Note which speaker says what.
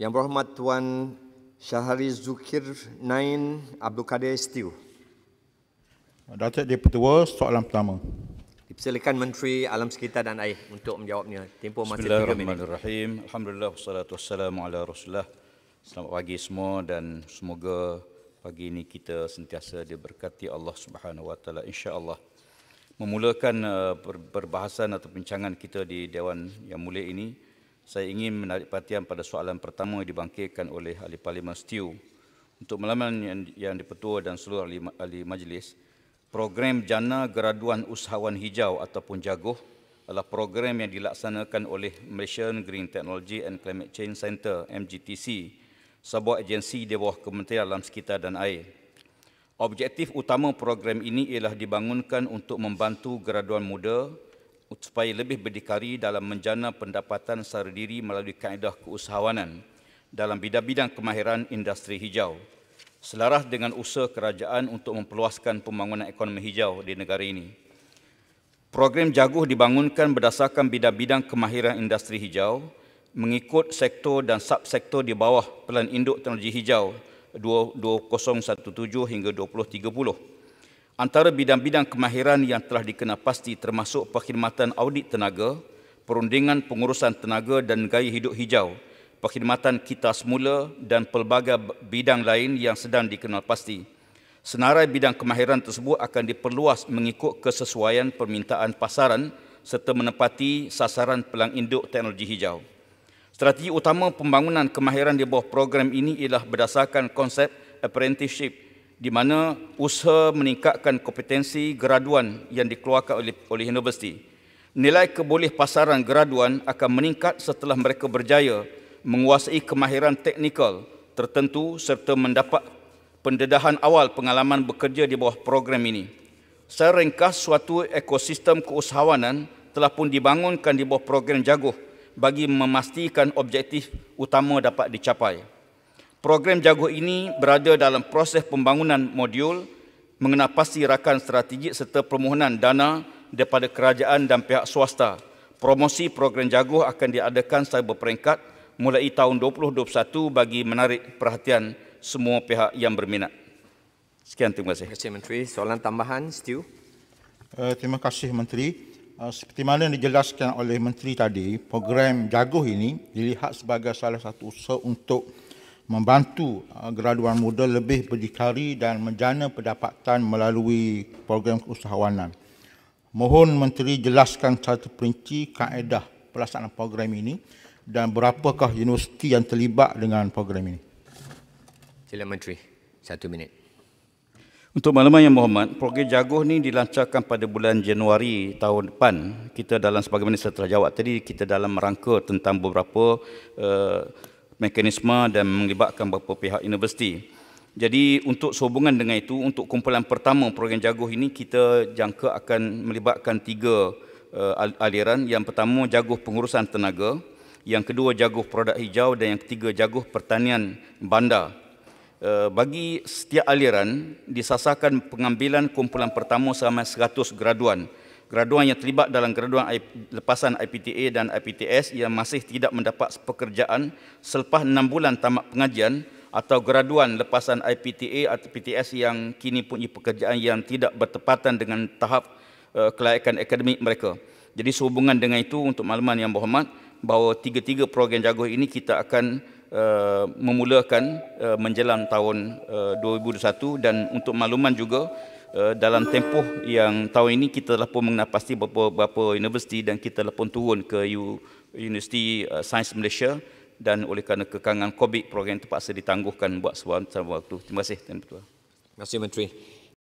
Speaker 1: Yang berhormat Tuan Syahari Zukir Nain Abdul Kadir Stiu.
Speaker 2: Datuk Dipertua, soalan pertama.
Speaker 1: Dipersilakan Menteri Alam Sekitar dan Air untuk menjawabnya. Tempoh masih 3 minit. Bismillahirrahmanirrahim. Alhamdulillah wassalatu wassalamu ala Rasulullah. Selamat pagi semua dan semoga pagi ini kita sentiasa diberkati Allah Subhanahu wa taala Insya Allah Memulakan uh, perbahasan atau pencangan kita di Dewan yang mulia ini, saya ingin menarik perhatian pada soalan pertama yang dibangkitkan oleh Ahli Parlimen Setiu. Untuk melaman yang, yang dipetua dan seluruh ahli, ahli majlis, program Jana Geraduan Usahawan Hijau ataupun JAGOH adalah program yang dilaksanakan oleh Malaysian Green Technology and Climate Change Center, MGTC, sebuah agensi di bawah Kementerian Alam Sekitar dan Air. Objektif utama program ini ialah dibangunkan untuk membantu graduan muda supaya lebih berdikari dalam menjana pendapatan secara diri melalui kaedah keusahawanan dalam bidang-bidang kemahiran industri hijau selaras dengan usaha kerajaan untuk memperluaskan pembangunan ekonomi hijau di negara ini. Program jaguh dibangunkan berdasarkan bidang-bidang kemahiran industri hijau mengikut sektor dan subsektor di bawah Pelan Induk Teknologi Hijau 2017 hingga 2030 Antara bidang-bidang kemahiran yang telah dikenal pasti termasuk perkhidmatan audit tenaga, perundingan pengurusan tenaga dan gaya hidup hijau, perkhidmatan kita semula dan pelbagai bidang lain yang sedang dikenal pasti. Senarai bidang kemahiran tersebut akan diperluas mengikut kesesuaian permintaan pasaran serta menepati sasaran pelang induk teknologi hijau. Strategi utama pembangunan kemahiran di bawah program ini ialah berdasarkan konsep apprenticeship di mana usaha meningkatkan kompetensi graduan yang dikeluarkan oleh, oleh universiti. Nilai keboleh pasaran graduan akan meningkat setelah mereka berjaya menguasai kemahiran teknikal tertentu serta mendapat pendedahan awal pengalaman bekerja di bawah program ini. Secara suatu ekosistem keusahawanan telah pun dibangunkan di bawah program jaguh bagi memastikan objektif utama dapat dicapai. Program Jago ini berada dalam proses pembangunan modul mengenapasi rakan strategik serta permohonan dana daripada kerajaan dan pihak swasta. Promosi program Jago akan diadakan secara berperingkat mulai tahun 2021 bagi menarik perhatian semua pihak yang berminat. Sekian, terima kasih. Terima kasih, Menteri. Soalan tambahan, Stu.
Speaker 2: Uh, eh, terima kasih, Menteri. Uh, seperti mana yang dijelaskan oleh Menteri tadi, program Jago ini dilihat sebagai salah satu usaha untuk membantu ah, graduan muda lebih berdikari dan menjana pendapatan melalui program keusahawanan. Mohon Menteri jelaskan satu perinci kaedah pelaksanaan program ini dan berapakah universiti yang terlibat dengan program ini.
Speaker 1: Sila Menteri, satu minit. Untuk makluman yang Muhammad. program jagoh ini dilancarkan pada bulan Januari tahun depan. Kita dalam sebagaimana saya telah jawab tadi, kita dalam rangka tentang beberapa uh, mekanisme dan melibatkan beberapa pihak universiti. Jadi untuk sehubungan dengan itu, untuk kumpulan pertama program jaguh ini kita jangka akan melibatkan tiga uh, aliran. Yang pertama jaguh pengurusan tenaga, yang kedua jaguh produk hijau dan yang ketiga jaguh pertanian bandar. Eh, bagi setiap aliran, disasarkan pengambilan kumpulan pertama selama 100 graduan. Graduan yang terlibat dalam graduan lepasan IPTA dan IPTS yang masih tidak mendapat pekerjaan selepas enam bulan tamat pengajian atau graduan lepasan IPTA atau IPTS yang kini punya pekerjaan yang tidak bertepatan dengan tahap uh, kelayakan akademik mereka. Jadi sehubungan dengan itu untuk makluman yang berhormat bahawa tiga-tiga program jaguh ini kita akan uh, memulakan uh, menjelang tahun uh, 2021 dan untuk makluman juga Eh, dalam tempoh yang tahun ini kita telah pun pasti beberapa beberapa universiti dan kita telah pun turun ke Universiti eh, Sains Malaysia dan oleh kerana kekangan COVID program terpaksa ditangguhkan buat waktu. Terima kasih Tuan Ketua. Terima kasih Menteri.